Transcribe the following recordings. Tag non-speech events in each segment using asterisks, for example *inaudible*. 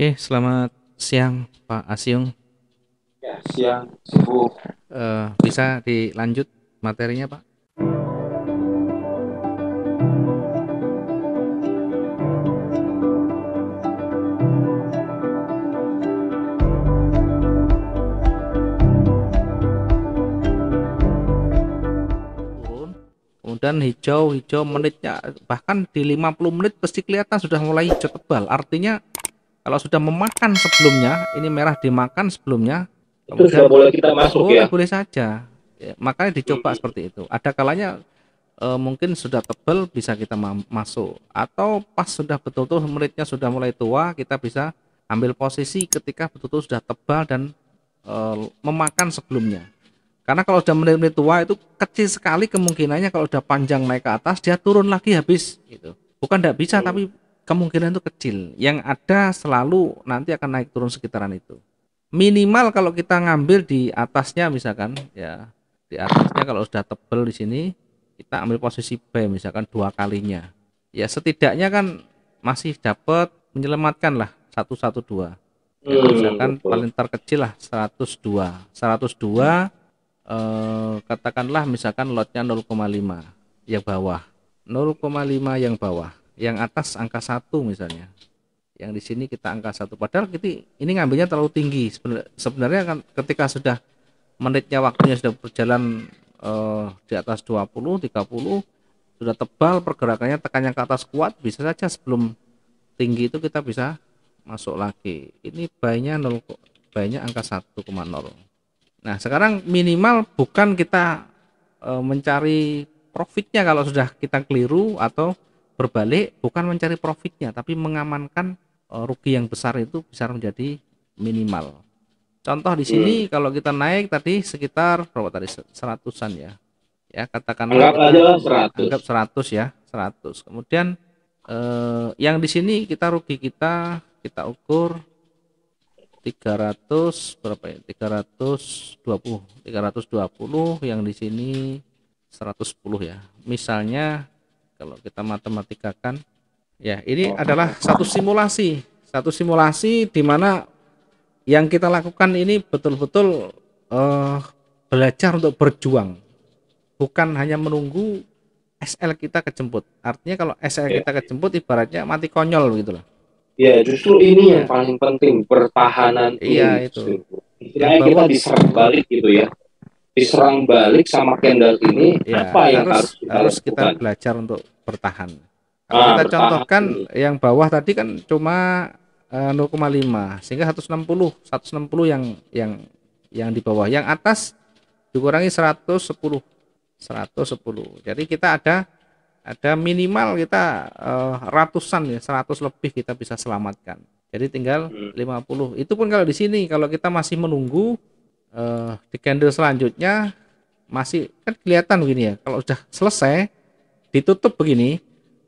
Oke, selamat siang Pak Asyung. Ya, siang, subuh. Eh, uh, bisa dilanjut materinya Pak? kemudian hijau hijau menitnya bahkan di 50 menit pasti kelihatan sudah mulai hijau tebal artinya kalau sudah memakan sebelumnya, ini merah dimakan sebelumnya, itu kemudian boleh kita masuk boleh, ya. Boleh saja. Ya, makanya dicoba hmm. seperti itu. Ada kalanya e, mungkin sudah tebal bisa kita ma masuk atau pas sudah betul-betul muridnya sudah mulai tua, kita bisa ambil posisi ketika betul-betul sudah tebal dan e, memakan sebelumnya. Karena kalau sudah menit-menit tua itu kecil sekali kemungkinannya kalau sudah panjang naik ke atas dia turun lagi habis gitu. Bukan tidak bisa hmm. tapi kemungkinan itu kecil. Yang ada selalu nanti akan naik turun sekitaran itu. Minimal kalau kita ngambil di atasnya misalkan ya di atasnya kalau sudah tebel di sini kita ambil posisi B misalkan dua kalinya. Ya setidaknya kan masih dapat menyelamatkan lah satu satu dua. Ya, hmm, misalkan paling terkecil lah seratus dua, seratus dua, eh, katakanlah misalkan lotnya 0,5 yang bawah. 0,5 yang bawah yang atas angka satu misalnya yang di sini kita angka satu padahal kita ini ngambilnya terlalu tinggi sebenarnya kan ketika sudah menitnya waktunya sudah berjalan eh, di atas 20 30 sudah tebal pergerakannya tekannya ke atas kuat bisa saja sebelum tinggi itu kita bisa masuk lagi ini banyak nol, banyak angka 1,0 nah sekarang minimal bukan kita e, mencari profitnya kalau sudah kita keliru atau berbalik bukan mencari profitnya tapi mengamankan eh, rugi yang besar itu bisa menjadi minimal. Contoh di sini hmm. kalau kita naik tadi sekitar berapa tadi seratusan ya. Ya, katakan anggap aja 100. Anggap 100 ya, seratus. Kemudian eh, yang di sini kita rugi kita kita ukur 300 berapa ya? 320. 320 yang di sini 110 ya. Misalnya kalau kita matematikakan, ya ini oh. adalah satu simulasi, satu simulasi di mana yang kita lakukan ini betul-betul uh, belajar untuk berjuang, bukan hanya menunggu SL kita kejemput. Artinya kalau SL iya. kita kejemput ibaratnya mati konyol gitu loh. Ya justru ini yang iya. paling penting pertahanan. Iya itu. Ya, kita diserang balik gitu ya diserang balik sama Kendall ini ya, apa yang harus, harus kita, harus kita belajar untuk bertahan. Kalau ah, kita bertahan. contohkan yang bawah tadi kan cuma uh, eh, 0,5 sehingga 160 160 yang yang yang di bawah. Yang atas dikurangi 110 110. Jadi kita ada ada minimal kita uh, ratusan ya 100 lebih kita bisa selamatkan. Jadi tinggal 50. Hmm. Itu pun kalau di sini kalau kita masih menunggu Eh, di candle selanjutnya masih kan kelihatan begini ya kalau sudah selesai ditutup begini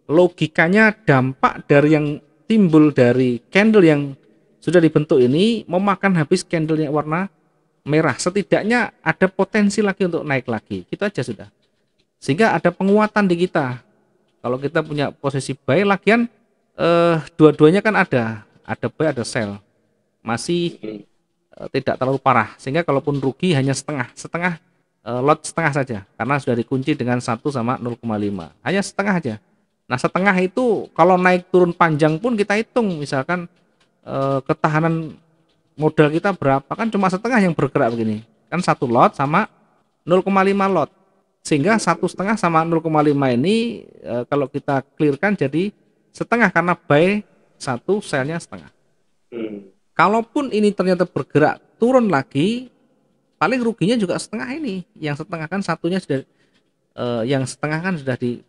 logikanya dampak dari yang timbul dari candle yang sudah dibentuk ini memakan habis candle yang warna merah setidaknya ada potensi lagi untuk naik lagi kita gitu aja sudah sehingga ada penguatan di kita kalau kita punya posisi buy lagian eh, dua-duanya kan ada ada buy ada sell masih Eh, tidak terlalu parah sehingga kalaupun rugi hanya setengah setengah eh, lot setengah saja karena sudah dikunci dengan 1 sama 0,5 hanya setengah aja nah setengah itu kalau naik turun panjang pun kita hitung misalkan eh, ketahanan modal kita berapa kan cuma setengah yang bergerak begini kan satu lot sama 0,5 lot sehingga satu setengah sama 0,5 ini kalau kita clearkan jadi setengah karena by satu selnya setengah. Hmm. Kalaupun ini ternyata bergerak turun lagi, paling ruginya juga setengah ini. Yang setengah kan satunya sudah eh, yang setengah kan sudah di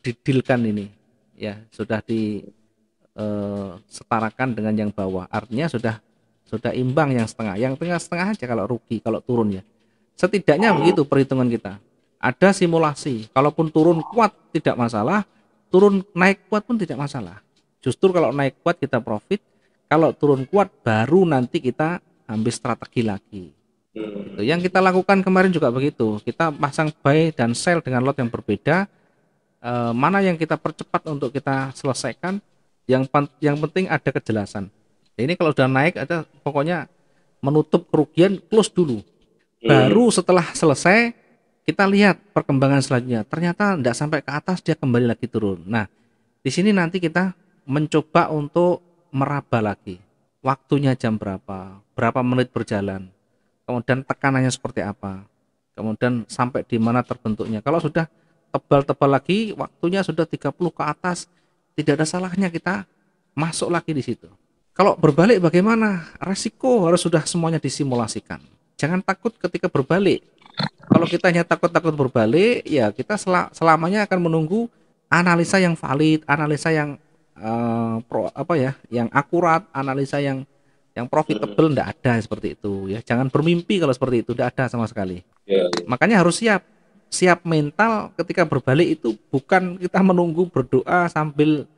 didilkan ini. Ya, sudah di eh, setarakan dengan yang bawah. Artinya sudah sudah imbang yang setengah. Yang tengah setengah aja kalau rugi kalau turun ya. Setidaknya begitu perhitungan kita. Ada simulasi. Kalaupun turun kuat tidak masalah, turun naik kuat pun tidak masalah. Justru kalau naik kuat kita profit, kalau turun kuat baru nanti kita ambil strategi lagi. Gitu. Yang kita lakukan kemarin juga begitu. Kita pasang buy dan sell dengan lot yang berbeda. E, mana yang kita percepat untuk kita selesaikan? Yang yang penting ada kejelasan. Nah, ini kalau sudah naik ada pokoknya menutup kerugian close dulu. Hmm. Baru setelah selesai kita lihat perkembangan selanjutnya. Ternyata tidak sampai ke atas dia kembali lagi turun. Nah, di sini nanti kita mencoba untuk meraba lagi waktunya jam berapa, berapa menit berjalan, kemudian tekanannya seperti apa, kemudian sampai di mana terbentuknya. Kalau sudah tebal-tebal lagi, waktunya sudah 30 ke atas, tidak ada salahnya kita masuk lagi di situ. Kalau berbalik bagaimana? Resiko harus sudah semuanya disimulasikan. Jangan takut ketika berbalik. Kalau kita hanya takut-takut berbalik, ya kita selamanya akan menunggu analisa yang valid, analisa yang Eh, pro, apa ya yang akurat analisa yang yang profitable tidak ada seperti itu ya jangan bermimpi kalau seperti itu tidak ada sama sekali ya, ya. makanya harus siap siap mental ketika berbalik itu bukan kita menunggu berdoa sambil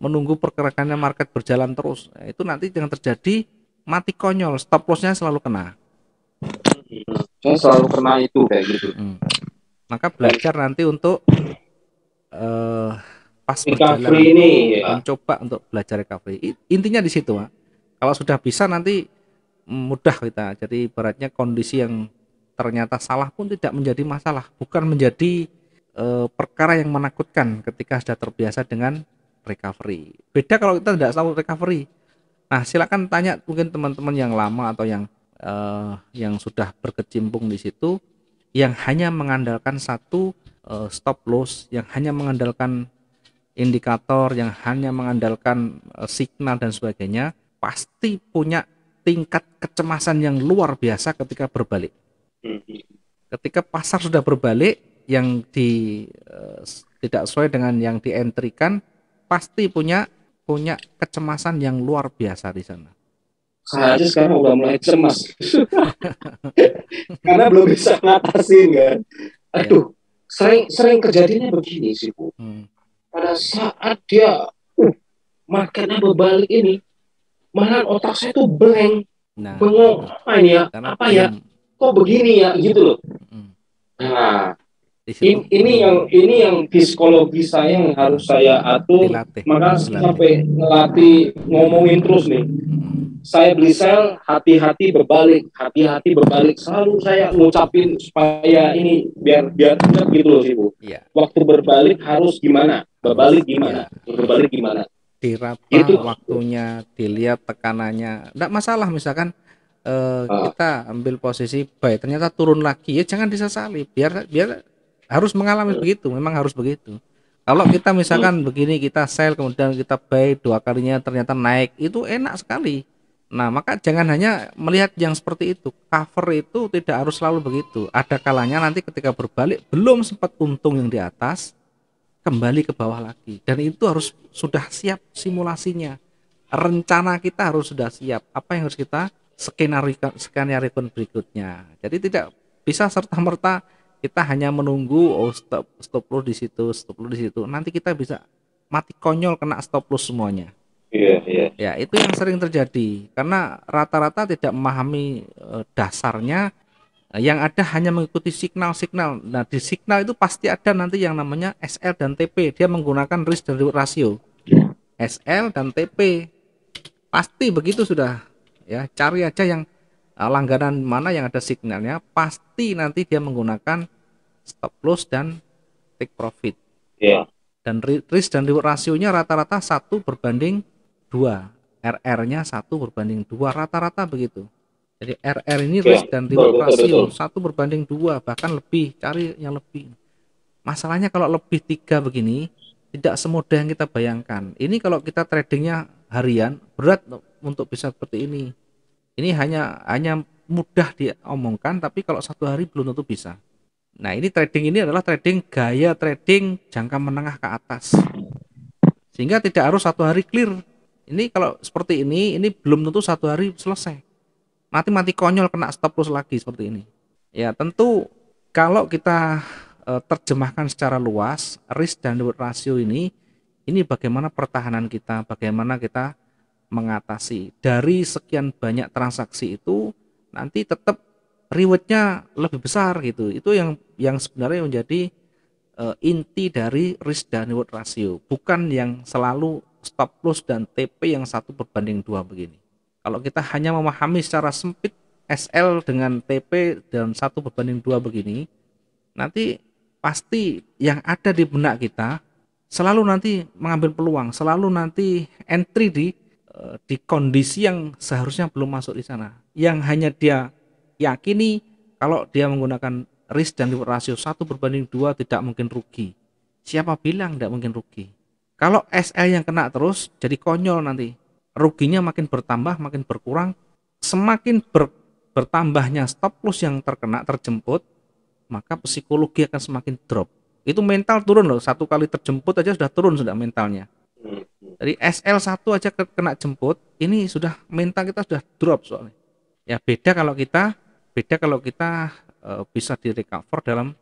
menunggu pergerakannya market berjalan terus nah, itu nanti jangan terjadi mati konyol stop lossnya selalu kena selalu kena itu kayak gitu hmm. maka belajar nanti untuk uh, pas recovery ini ya. mencoba untuk belajar recovery intinya di situ Pak. kalau sudah bisa nanti mudah kita jadi ibaratnya kondisi yang ternyata salah pun tidak menjadi masalah bukan menjadi e, perkara yang menakutkan ketika sudah terbiasa dengan recovery beda kalau kita tidak tahu recovery nah silakan tanya mungkin teman-teman yang lama atau yang e, yang sudah berkecimpung di situ yang hanya mengandalkan satu e, stop loss yang hanya mengandalkan indikator yang hanya mengandalkan eh, signal dan sebagainya pasti punya tingkat kecemasan yang luar biasa ketika berbalik. Ketika pasar sudah berbalik yang di eh, tidak sesuai dengan yang dientrikan pasti punya punya kecemasan yang luar biasa di sana. Saya sekarang udah mulai cemas *laughs* karena belum bisa ngatasin kan. Iya. Aduh, ya. sering sering kejadiannya begini sih bu. Hmm pada saat dia uh, makan apa ini malah otak saya tuh blank nah, bengong apa ini ya apa ya kok begini ya gitu loh nah in, ini yang ini yang psikologi saya yang harus saya atur dilatih, maka dilatih. sampai ngelatih ngomongin terus nih saya beli sel hati-hati berbalik hati-hati berbalik selalu saya ngucapin supaya ini biar biar gitu loh sih bu ya. waktu berbalik harus gimana berbalik gimana berbalik gimana diraba itu. waktunya dilihat tekanannya tidak masalah misalkan eh, ah. kita ambil posisi baik ternyata turun lagi ya jangan disesali biar biar harus mengalami begitu memang harus begitu kalau kita misalkan begini kita sell kemudian kita buy dua kalinya ternyata naik itu enak sekali nah maka jangan hanya melihat yang seperti itu cover itu tidak harus selalu begitu ada kalanya nanti ketika berbalik belum sempat untung yang di atas kembali ke bawah lagi dan itu harus sudah siap simulasinya rencana kita harus sudah siap apa yang harus kita skenario skenario berikutnya jadi tidak bisa serta merta kita hanya menunggu oh stop stop loss di situ stop loss di situ nanti kita bisa mati konyol kena stop loss semuanya iya iya ya itu yang sering terjadi karena rata-rata tidak memahami e, dasarnya yang ada hanya mengikuti signal-signal. Nah, di signal itu pasti ada nanti yang namanya SL dan TP. Dia menggunakan risk dan reward ratio. SL dan TP. Pasti begitu sudah. Ya, cari aja yang eh, langganan mana yang ada signalnya, pasti nanti dia menggunakan stop loss dan take profit. Yeah. Dan risk dan reward rasionya rata-rata satu berbanding dua. RR-nya satu berbanding dua rata-rata begitu. Jadi RR ini ya, risk dan reward rasio satu berbanding dua bahkan lebih cari yang lebih. Masalahnya kalau lebih tiga begini tidak semudah yang kita bayangkan. Ini kalau kita tradingnya harian berat untuk bisa seperti ini. Ini hanya hanya mudah diomongkan tapi kalau satu hari belum tentu bisa. Nah ini trading ini adalah trading gaya trading jangka menengah ke atas sehingga tidak harus satu hari clear. Ini kalau seperti ini ini belum tentu satu hari selesai mati mati konyol kena stop loss lagi seperti ini ya tentu kalau kita eh, terjemahkan secara luas risk dan reward ratio ini ini bagaimana pertahanan kita bagaimana kita mengatasi dari sekian banyak transaksi itu nanti tetap rewardnya lebih besar gitu itu yang yang sebenarnya menjadi e, inti dari risk dan reward ratio bukan yang selalu stop loss dan TP yang satu berbanding dua begini kalau kita hanya memahami secara sempit SL dengan TP dan satu berbanding dua begini, nanti pasti yang ada di benak kita selalu nanti mengambil peluang, selalu nanti entry di eh, di kondisi yang seharusnya belum masuk di sana. Yang hanya dia yakini kalau dia menggunakan risk dan reward ratio satu berbanding dua tidak mungkin rugi. Siapa bilang tidak mungkin rugi? Kalau SL yang kena terus jadi konyol nanti ruginya makin bertambah, makin berkurang, semakin ber, bertambahnya stop loss yang terkena terjemput, maka psikologi akan semakin drop. Itu mental turun loh, satu kali terjemput aja sudah turun sudah mentalnya. Jadi SL1 aja kena jemput, ini sudah mental kita sudah drop soalnya. Ya beda kalau kita beda kalau kita eh, bisa di recover dalam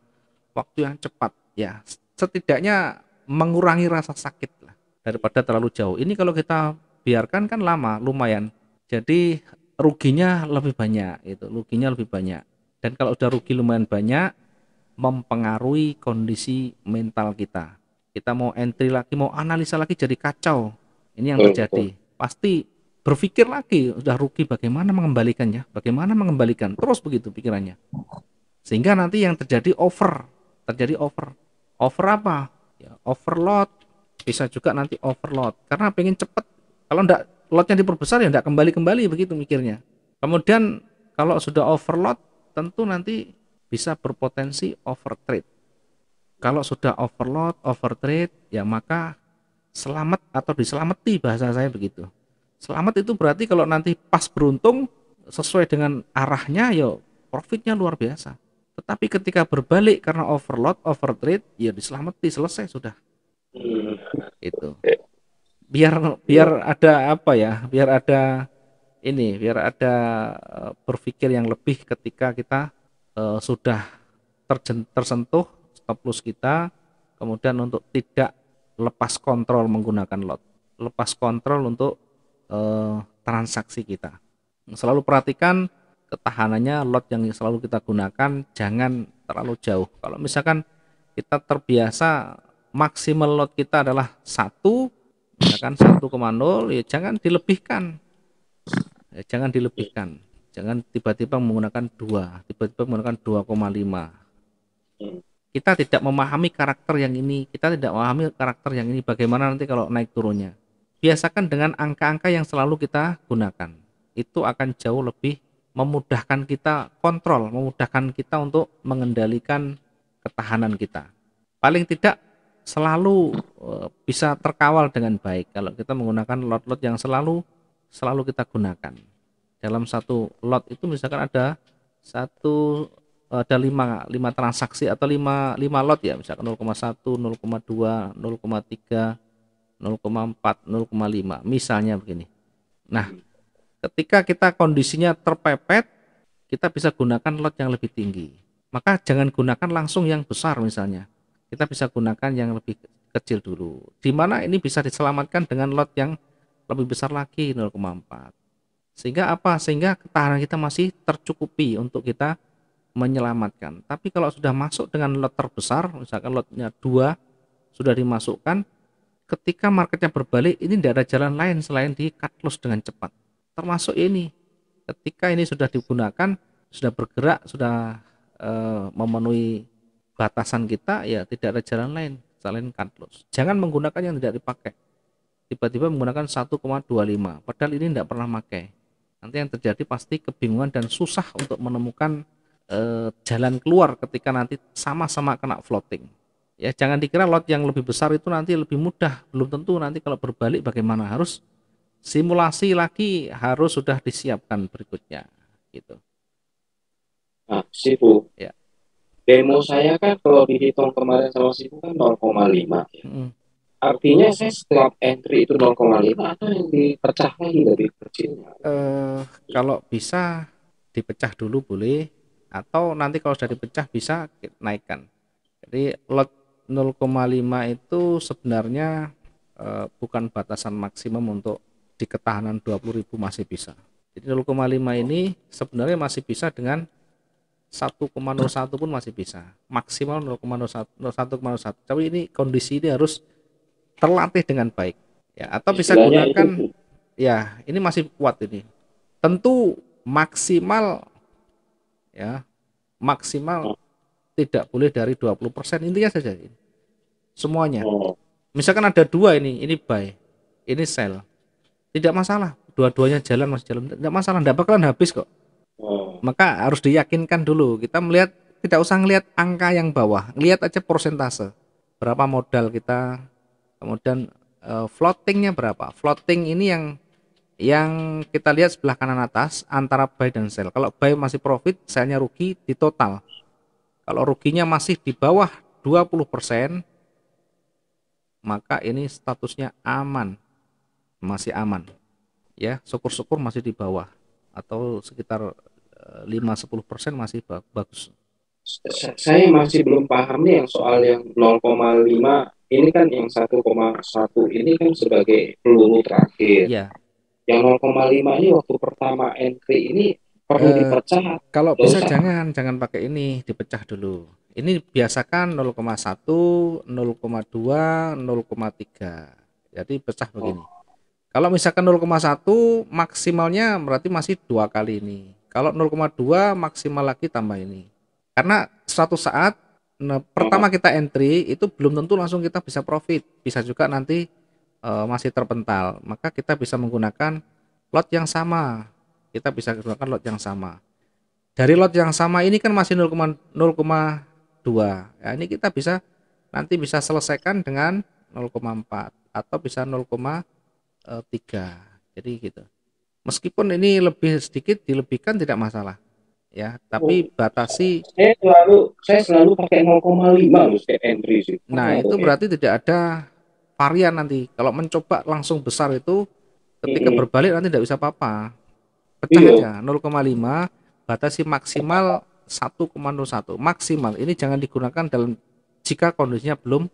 waktu yang cepat ya setidaknya mengurangi rasa sakit lah daripada terlalu jauh. Ini kalau kita biarkan kan lama lumayan jadi ruginya lebih banyak itu ruginya lebih banyak dan kalau sudah rugi lumayan banyak mempengaruhi kondisi mental kita kita mau entry lagi mau analisa lagi jadi kacau ini yang terjadi pasti berpikir lagi udah rugi bagaimana mengembalikannya bagaimana mengembalikan terus begitu pikirannya sehingga nanti yang terjadi over terjadi over over apa ya, overload bisa juga nanti overload karena pengen cepet kalau enggak lotnya diperbesar ya enggak kembali-kembali begitu mikirnya. Kemudian kalau sudah overload tentu nanti bisa berpotensi overtrade. Kalau sudah overload, overtrade ya maka selamat atau diselamati bahasa saya begitu. Selamat itu berarti kalau nanti pas beruntung sesuai dengan arahnya ya profitnya luar biasa. Tetapi ketika berbalik karena overload, overtrade, ya diselamati selesai sudah. Hmm. Itu biar iya. biar ada apa ya biar ada ini biar ada eh, berpikir yang lebih ketika kita uh, sudah terjen, tersentuh stop loss kita kemudian untuk tidak lepas kontrol menggunakan lot lepas kontrol untuk uh, transaksi kita selalu perhatikan ketahanannya lot yang selalu kita gunakan jangan terlalu jauh kalau misalkan kita terbiasa maksimal lot kita adalah satu misalkan 1,0 ya jangan dilebihkan ya, jangan dilebihkan jangan tiba-tiba menggunakan dua tiba-tiba menggunakan 2,5 kita tidak memahami karakter yang ini kita tidak memahami karakter yang ini bagaimana nanti kalau naik turunnya biasakan dengan angka-angka yang selalu kita gunakan itu akan jauh lebih memudahkan kita kontrol memudahkan kita untuk mengendalikan ketahanan kita paling tidak selalu eh, bisa terkawal dengan baik kalau kita menggunakan lot-lot yang selalu selalu kita gunakan dalam satu lot itu misalkan ada satu eh, ada lima, lima transaksi atau lima, lima lot ya misalkan 0,1 0,2 0,3 0,4 0,5 misalnya begini nah ketika kita kondisinya terpepet kita bisa gunakan lot yang lebih tinggi maka jangan gunakan langsung yang besar misalnya kita bisa gunakan yang lebih kecil dulu di mana ini bisa diselamatkan dengan lot yang lebih besar lagi 0,4 sehingga apa sehingga ketahanan kita masih tercukupi untuk kita menyelamatkan tapi kalau sudah masuk dengan lot terbesar misalkan lotnya dua sudah dimasukkan ketika marketnya berbalik ini tidak ada jalan lain selain di cut loss dengan cepat termasuk ini ketika ini sudah digunakan sudah bergerak sudah uh, memenuhi batasan kita ya tidak ada jalan lain selain cut loss. Jangan menggunakan yang tidak dipakai. Tiba-tiba menggunakan 1,25 padahal ini tidak pernah pakai. Nanti yang terjadi pasti kebingungan dan susah untuk menemukan e, jalan keluar ketika nanti sama-sama kena floating. Ya, jangan dikira lot yang lebih besar itu nanti lebih mudah. Belum tentu nanti kalau berbalik bagaimana harus simulasi lagi harus sudah disiapkan berikutnya gitu. Nah, bu. Ya demo saya kan kalau dihitung kemarin sama Sibu kan 0,5 ya. Mm. Artinya saya setiap entry itu 0,5 atau yang dipecah lagi dari kecilnya? Uh, kalau bisa dipecah dulu boleh atau nanti kalau sudah dipecah bisa naikkan. Jadi lot 0,5 itu sebenarnya uh, bukan batasan maksimum untuk di ketahanan 20.000 masih bisa. Jadi 0,5 ini sebenarnya masih bisa dengan 1,01 pun masih bisa maksimal 0,01 satu tapi ini kondisi ini harus terlatih dengan baik ya atau bisa Istilahnya gunakan itu. ya ini masih kuat ini tentu maksimal ya maksimal oh. tidak boleh dari 20% intinya saja ini semuanya oh. misalkan ada dua ini ini buy ini sell tidak masalah dua-duanya jalan masih jalan tidak masalah tidak bakalan habis kok Oh. Maka harus diyakinkan dulu. Kita melihat tidak usah ngelihat angka yang bawah, lihat aja persentase. Berapa modal kita, kemudian uh, floatingnya berapa. Floating ini yang yang kita lihat sebelah kanan atas antara buy dan sell. Kalau buy masih profit, sellnya rugi di total. Kalau ruginya masih di bawah 20%, maka ini statusnya aman. Masih aman. Ya, syukur-syukur masih di bawah atau sekitar 5-10 persen masih bagus. Saya masih belum paham nih yang soal yang 0,5 ini kan yang 1,1 ini kan sebagai peluru terakhir. Iya. Yang 0,5 ini waktu pertama entry ini perlu uh, dipecah. Kalau bisa bisa jangan jangan pakai ini, dipecah dulu. Ini biasakan 0,1, 0,2, 0,3. Jadi pecah begini. Oh. Kalau misalkan 0,1 maksimalnya berarti masih dua kali ini kalau 0,2 maksimal lagi tambah ini. Karena suatu saat nah, pertama kita entry itu belum tentu langsung kita bisa profit. Bisa juga nanti e, masih terpental. Maka kita bisa menggunakan lot yang sama. Kita bisa gunakan lot yang sama. Dari lot yang sama ini kan masih 0,2, Ya, ini kita bisa nanti bisa selesaikan dengan 0,4 atau bisa 0,3 eh, jadi gitu meskipun ini lebih sedikit dilebihkan tidak masalah ya tapi oh, batasi saya selalu saya selalu pakai 0,5 setiap entry sih nah itu berarti tidak ada varian nanti kalau mencoba langsung besar itu ketika -hmm. berbalik nanti tidak bisa apa-apa pecah iya. aja 0,5 batasi maksimal 1,01 maksimal ini jangan digunakan dalam jika kondisinya belum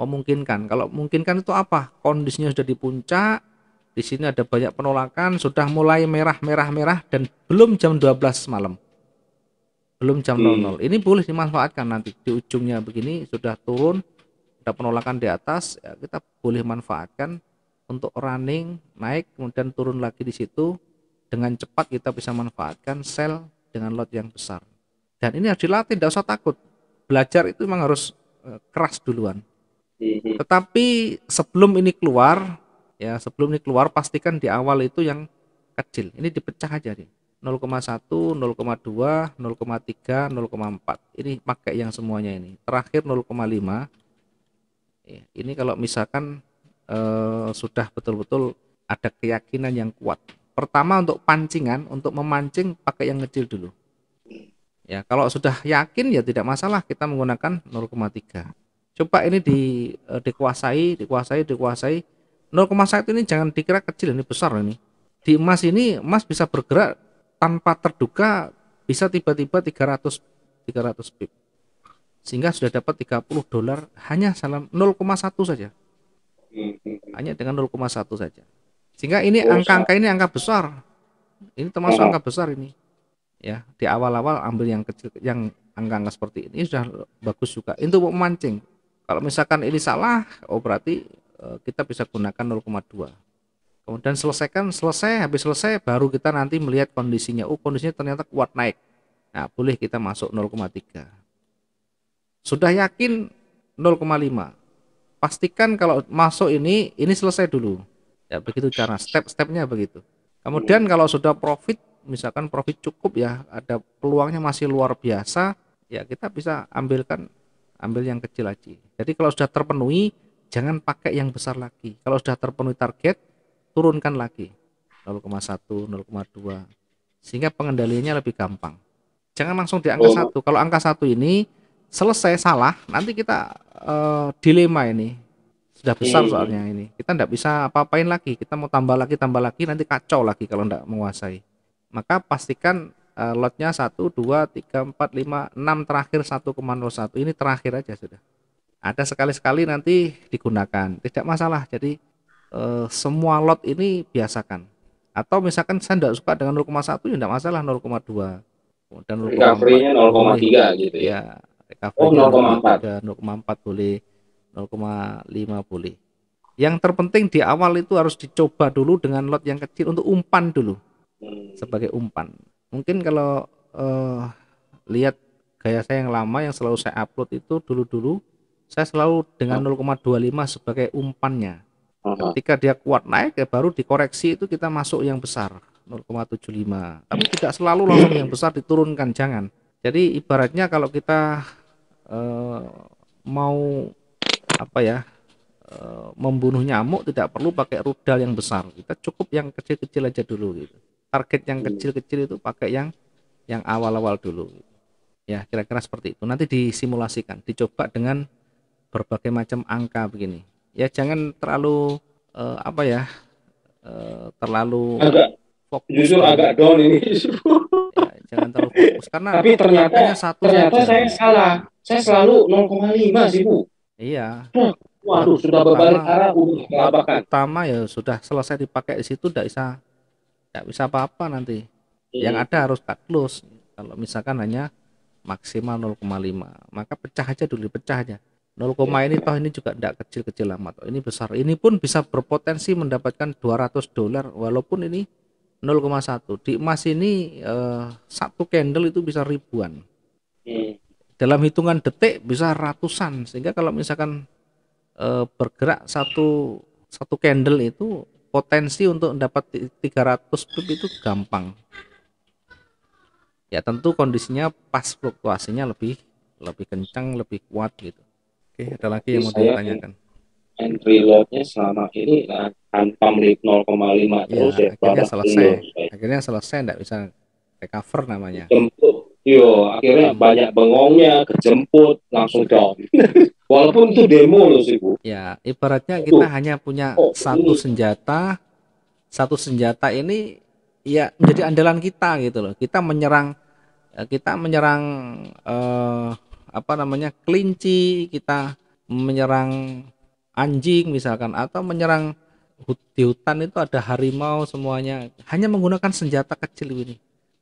memungkinkan kalau memungkinkan itu apa kondisinya sudah di puncak di sini ada banyak penolakan, sudah mulai merah-merah-merah dan belum jam 12 malam. Belum jam hmm. 00. Ini boleh dimanfaatkan nanti di ujungnya begini sudah turun ada penolakan di atas, ya kita boleh manfaatkan untuk running naik kemudian turun lagi di situ dengan cepat kita bisa manfaatkan sel dengan lot yang besar. Dan ini harus dilatih, tidak usah takut. Belajar itu memang harus eh, keras duluan. Hmm. Tetapi sebelum ini keluar, ya sebelum ini keluar pastikan di awal itu yang kecil ini dipecah aja nih 0,1 0,2 0,3 0,4 ini pakai yang semuanya ini terakhir 0,5 ya, ini kalau misalkan eh, sudah betul-betul ada keyakinan yang kuat pertama untuk pancingan untuk memancing pakai yang kecil dulu ya kalau sudah yakin ya tidak masalah kita menggunakan 0,3 coba ini di, eh, dikuasai dikuasai dikuasai 0,1 ini jangan dikira kecil ini besar ini. Di emas ini emas bisa bergerak tanpa terduga bisa tiba-tiba 300 300 pip. Sehingga sudah dapat 30 dolar hanya salam 0,1 saja. Hanya dengan 0,1 saja. Sehingga ini angka-angka ini angka besar. Ini termasuk angka besar ini. Ya, di awal-awal ambil yang kecil yang angka-angka seperti ini sudah bagus juga. Itu untuk memancing. Kalau misalkan ini salah, oh berarti Eh, kita bisa gunakan 0,2 kemudian selesaikan selesai habis selesai baru kita nanti melihat kondisinya oh kondisinya ternyata kuat naik nah boleh kita masuk 0,3 sudah yakin 0,5 pastikan kalau masuk ini ini selesai dulu ya begitu cara step-stepnya begitu kemudian kalau sudah profit misalkan profit cukup ya ada peluangnya masih luar biasa ya kita bisa ambilkan ambil yang kecil aja jadi kalau sudah terpenuhi jangan pakai yang besar lagi kalau sudah terpenuhi target turunkan lagi 0,1 0,2 sehingga pengendaliannya lebih gampang jangan langsung di angka oh. satu oh. kalau angka satu ini selesai salah nanti kita uh, dilema ini sudah besar hmm. soalnya ini kita tidak bisa apa-apain lagi kita mau tambah lagi tambah lagi nanti kacau lagi kalau tidak menguasai maka pastikan uh, lotnya satu, dua, tiga, empat, lima, enam terakhir 1,01 ini terakhir aja sudah ada sekali-sekali nanti digunakan tidak masalah jadi e, semua lot ini biasakan atau misalkan saya tidak suka dengan 0,1 ya tidak masalah 0,2 dan 0,3 gitu ya, ya oh 0,4 0,4 boleh 0,5 boleh yang terpenting di awal itu harus dicoba dulu dengan lot yang kecil untuk umpan dulu hmm. sebagai umpan mungkin kalau eh, lihat gaya saya yang lama yang selalu saya upload itu dulu-dulu saya selalu dengan 0,25 sebagai umpannya. Ketika dia kuat naik ya baru dikoreksi itu kita masuk yang besar 0,75. Tapi hmm. tidak selalu langsung yang besar diturunkan, jangan. Jadi ibaratnya kalau kita eh, mau apa ya eh, membunuh nyamuk tidak perlu pakai rudal yang besar. Kita cukup yang kecil-kecil aja dulu gitu. Target yang hmm. kecil-kecil itu pakai yang yang awal-awal dulu. Ya, kira-kira seperti itu. Nanti disimulasikan, dicoba dengan berbagai macam angka begini. Ya jangan terlalu uh, apa ya uh, terlalu agak fokus justru agak down ini *laughs* ya, jangan terlalu fokus karena tapi ternyata satu ternyata saya salah saya selalu 0,5 sih bu iya waduh nah, sudah berbalik arah udah kelabakan utama ya sudah selesai dipakai di situ tidak bisa tidak bisa apa-apa nanti hmm. yang ada harus cut close kalau misalkan hanya maksimal 0,5 maka pecah aja dulu pecah aja 0, ini toh ini juga tidak kecil-kecil amat. Ini besar. Ini pun bisa berpotensi mendapatkan 200 dolar walaupun ini 0,1. Di emas ini eh, satu candle itu bisa ribuan. Hmm. Dalam hitungan detik bisa ratusan. Sehingga kalau misalkan eh, bergerak satu satu candle itu potensi untuk mendapat 300 pip itu gampang. Ya tentu kondisinya pas fluktuasinya lebih lebih kencang, lebih kuat gitu. Oke, ada lagi yang mau ditanyakan. entry lotnya selama ini nah, tanpa menit 0,5 ya, terus ya, akhirnya selesai. Ini. Akhirnya selesai, tidak bisa recover namanya. Jemput, yo, akhirnya hmm. banyak bengongnya, kejemput, langsung down. *laughs* Walaupun itu demo loh sih bu. Ya, ibaratnya kita Tuh. hanya punya oh, satu ini. senjata, satu senjata ini ya menjadi andalan kita gitu loh. Kita menyerang, eh, kita menyerang. Uh, apa namanya kelinci kita menyerang anjing misalkan atau menyerang di hutan itu ada harimau semuanya hanya menggunakan senjata kecil ini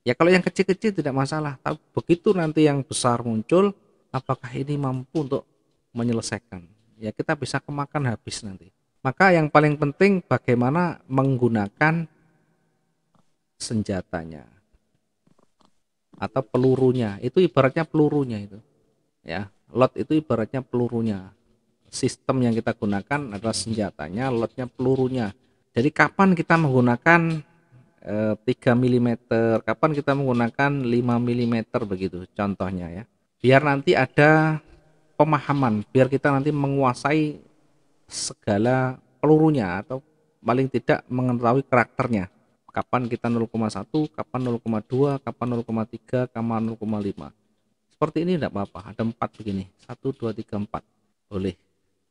ya kalau yang kecil-kecil tidak masalah tapi begitu nanti yang besar muncul apakah ini mampu untuk menyelesaikan ya kita bisa kemakan habis nanti maka yang paling penting bagaimana menggunakan senjatanya atau pelurunya itu ibaratnya pelurunya itu ya lot itu ibaratnya pelurunya sistem yang kita gunakan adalah senjatanya lotnya pelurunya jadi kapan kita menggunakan e, 3 mm kapan kita menggunakan 5 mm begitu contohnya ya biar nanti ada pemahaman biar kita nanti menguasai segala pelurunya atau paling tidak mengetahui karakternya kapan kita 0,1 kapan 0,2 kapan 0,3 kapan 0,5 seperti ini tidak apa-apa ada empat begini satu dua tiga empat boleh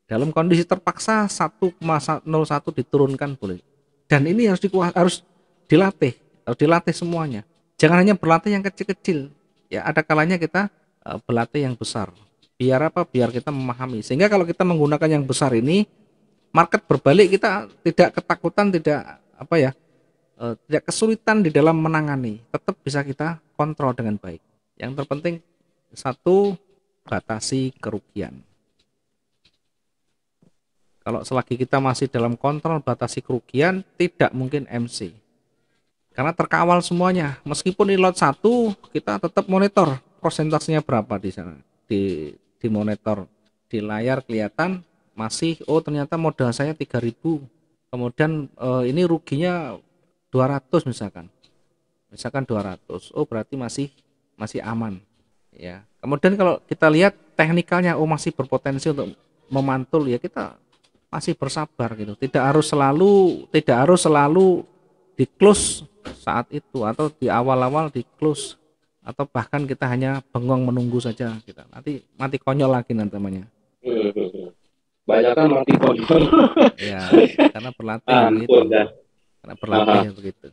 dalam kondisi terpaksa satu nol satu diturunkan boleh dan ini harus dikuas, harus dilatih harus dilatih semuanya jangan hanya berlatih yang kecil-kecil ya ada kalanya kita uh, berlatih yang besar biar apa biar kita memahami sehingga kalau kita menggunakan yang besar ini market berbalik kita tidak ketakutan tidak apa ya e, tidak kesulitan di dalam menangani tetap bisa kita kontrol dengan baik yang terpenting satu, batasi kerugian. Kalau selagi kita masih dalam kontrol batasi kerugian, tidak mungkin MC. Karena terkawal semuanya. Meskipun di lot 1, kita tetap monitor prosentasenya berapa di sana. Di, di monitor, di layar kelihatan masih, oh ternyata modal saya 3000 Kemudian eh, ini ruginya 200 misalkan. Misalkan 200. Oh berarti masih masih aman ya kemudian kalau kita lihat teknikalnya oh masih berpotensi untuk memantul ya kita masih bersabar gitu tidak harus selalu tidak harus selalu di close saat itu atau di awal-awal di close atau bahkan kita hanya bengong menunggu saja kita gitu. nanti mati konyol lagi namanya *laughs* banyak kan mati konyol *laughs* ya karena berlatih ah, gitu karena berlatih begitu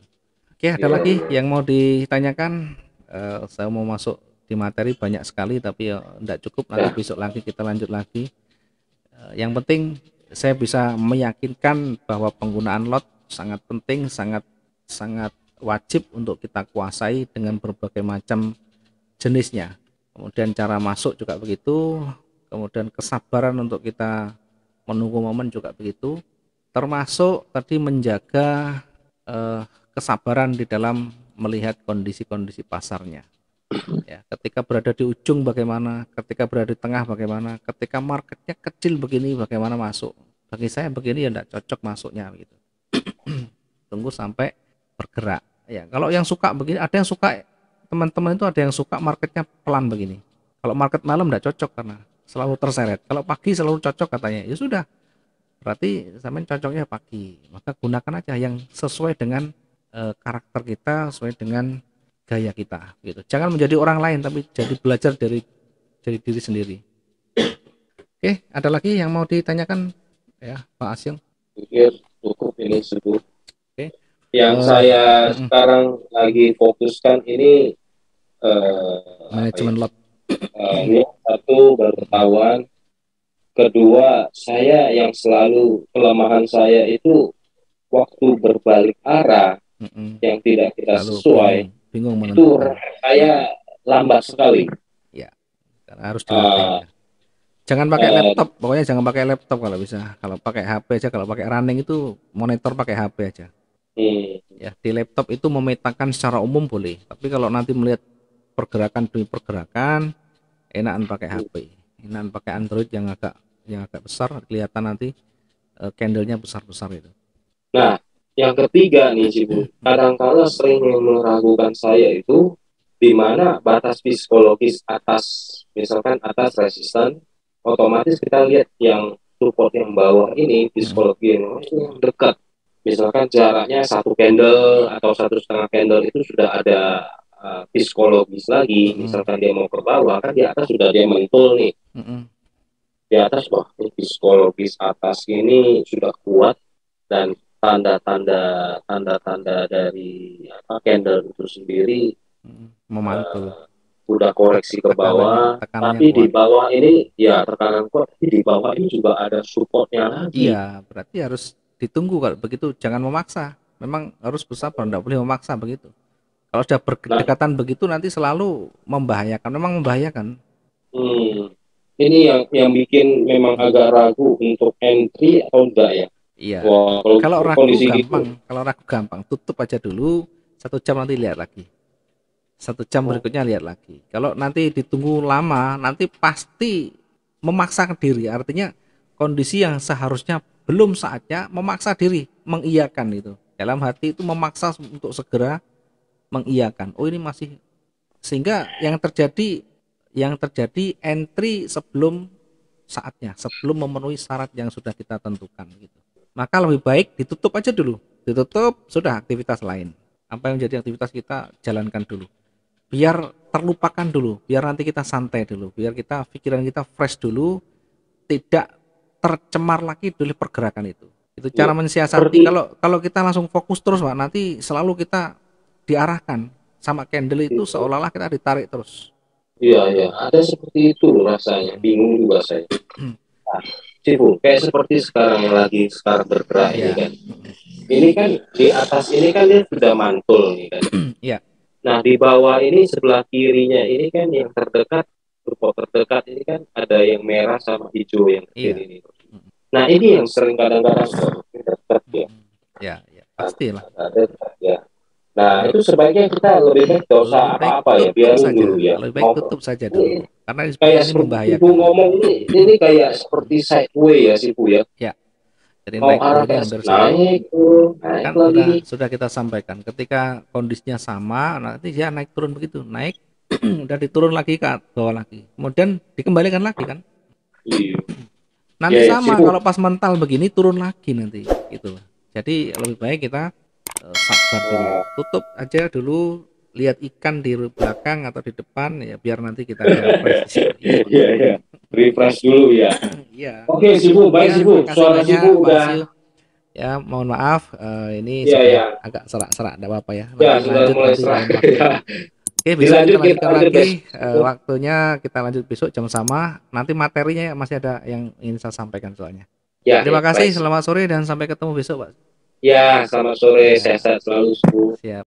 oke ada ya. lagi yang mau ditanyakan uh, saya mau masuk di materi banyak sekali tapi tidak ya cukup nanti ya. besok lagi kita lanjut lagi eh, yang penting saya bisa meyakinkan bahwa penggunaan lot sangat penting sangat sangat wajib untuk kita kuasai dengan berbagai macam jenisnya kemudian cara masuk juga begitu kemudian kesabaran untuk kita menunggu momen juga begitu termasuk tadi menjaga eh, kesabaran di dalam melihat kondisi-kondisi pasarnya ya ketika berada di ujung bagaimana ketika berada di tengah bagaimana ketika marketnya kecil begini bagaimana masuk bagi saya begini ya tidak cocok masuknya gitu *clears throat* tunggu sampai bergerak ya kalau yang suka begini ada yang suka teman-teman itu ada yang suka marketnya pelan begini kalau market malam tidak cocok karena selalu terseret kalau pagi selalu cocok katanya ya sudah berarti sampai cocoknya pagi maka gunakan aja yang sesuai dengan eh, karakter kita sesuai dengan gaya kita gitu. Jangan menjadi orang lain tapi jadi belajar dari dari diri sendiri. Oke, ada lagi yang mau ditanyakan ya Pak Asyong? Pikir cukup ini cukup. Oke. Yang uh, saya uh, sekarang lagi fokuskan ini uh, eh, manajemen ya? lot. Uh, satu bertawan, kedua saya yang selalu kelemahan saya itu waktu berbalik arah mm yang tidak kita selalu sesuai bingung menentukan. Itu saya lambat sekali. Ya, karena harus di Uh, ah. ya. jangan pakai uh, laptop, pokoknya jangan pakai laptop kalau bisa. Kalau pakai HP aja, kalau pakai running itu monitor pakai HP aja. Hmm. Ya, di laptop itu memetakan secara umum boleh, tapi kalau nanti melihat pergerakan demi pergerakan, enakan pakai HP. Enakan pakai Android yang agak yang agak besar kelihatan nanti uh, candlenya besar-besar itu. Nah, yang ketiga nih bu kadangkala sering yang meragukan saya itu di mana batas psikologis atas misalkan atas resisten, otomatis kita lihat yang support yang bawah ini psikologi yang dekat. Misalkan jaraknya satu candle atau satu setengah candle itu sudah ada eh, psikologis lagi. Hmm. Misalkan dia mau ke bawah, kan di atas sudah dia mentul nih. Di atas wah psikologis atas ini sudah kuat dan tanda-tanda tanda-tanda dari apa candle itu sendiri hmm, memantul uh, udah koreksi ke bawah tekanan, tapi di bawah ini ya tekanan kuat di bawah ini juga ada supportnya lagi iya berarti harus ditunggu kalau begitu jangan memaksa memang harus bersabar tidak boleh memaksa begitu kalau sudah berdekatan nah, begitu nanti selalu membahayakan memang membahayakan hmm, ini yang yang bikin memang agak ragu untuk entry atau enggak ya Iya. Wow. kalau, kalau ragu gitu. gampang, kalau ragu gampang, tutup aja dulu. Satu jam nanti lihat lagi. Satu jam oh. berikutnya lihat lagi. Kalau nanti ditunggu lama, nanti pasti memaksa diri. Artinya kondisi yang seharusnya belum saatnya memaksa diri mengiyakan itu. Dalam hati itu memaksa untuk segera mengiyakan. Oh ini masih sehingga yang terjadi yang terjadi entry sebelum saatnya, sebelum memenuhi syarat yang sudah kita tentukan gitu maka lebih baik ditutup aja dulu. Ditutup, sudah aktivitas lain. Apa yang menjadi aktivitas kita jalankan dulu. Biar terlupakan dulu, biar nanti kita santai dulu, biar kita pikiran kita fresh dulu, tidak tercemar lagi oleh pergerakan itu. Itu cara iya, mensiasati. kalau kalau kita langsung fokus terus, Pak, nanti selalu kita diarahkan sama candle itu iya. seolah-olah kita ditarik terus. Iya, iya, ada seperti itu rasanya. Bingung juga saya. Hmm. Nah, Cipu, kayak seperti sekarang lagi sekarang bergerak iya. ya. ini kan ini kan di atas ini kan dia sudah mantul nih kan *clears throat* ya. nah di bawah ini sebelah kirinya ini kan yang terdekat berupa terdekat ini kan ada yang merah sama hijau yang iya. kecil ya. ini nah ini yang sering kadang-kadang terdekat ya iya. ya pastilah ada, ya Nah, itu sebaiknya kita lebih baik tidak usah apa-apa ya, biar dulu ya. Lebih baik tutup saja dulu. Iya. Karena ini kayak membahayakan. Ibu ngomong ini, ini kayak seperti sideway ya, bu ya. Ya. Jadi oh, naik turunnya hampir sama. Naik, kan lagi. Sudah, sudah kita sampaikan. Ketika kondisinya sama, nanti dia naik turun begitu. Naik, *clears throat* udah diturun lagi ke bawah lagi. Kemudian dikembalikan lagi kan. Iya. Nanti ya, sama, kalau pas mental begini turun lagi nanti. Gitu. Jadi lebih baik kita Eh, sabar dulu iya. tutup aja dulu lihat ikan di belakang atau di depan ya biar nanti kita *laughs* refresh iya iya refresh dulu ya *laughs* iya oke okay, sibu baik ya, sibu suara sibu udah ya mohon maaf uh, ini ya, ya. agak serak-serak Tidak apa-apa ya ya lanjut, sudah mulai serak ya. oke bisa lanjut, kita lanjut lagi uh, waktunya kita lanjut besok jam sama nanti materinya masih ada yang ingin saya sampaikan soalnya ya, terima ya, kasih baik. selamat sore dan sampai ketemu besok pak Ya, selamat sore. Sehat selalu, Bu. Siap.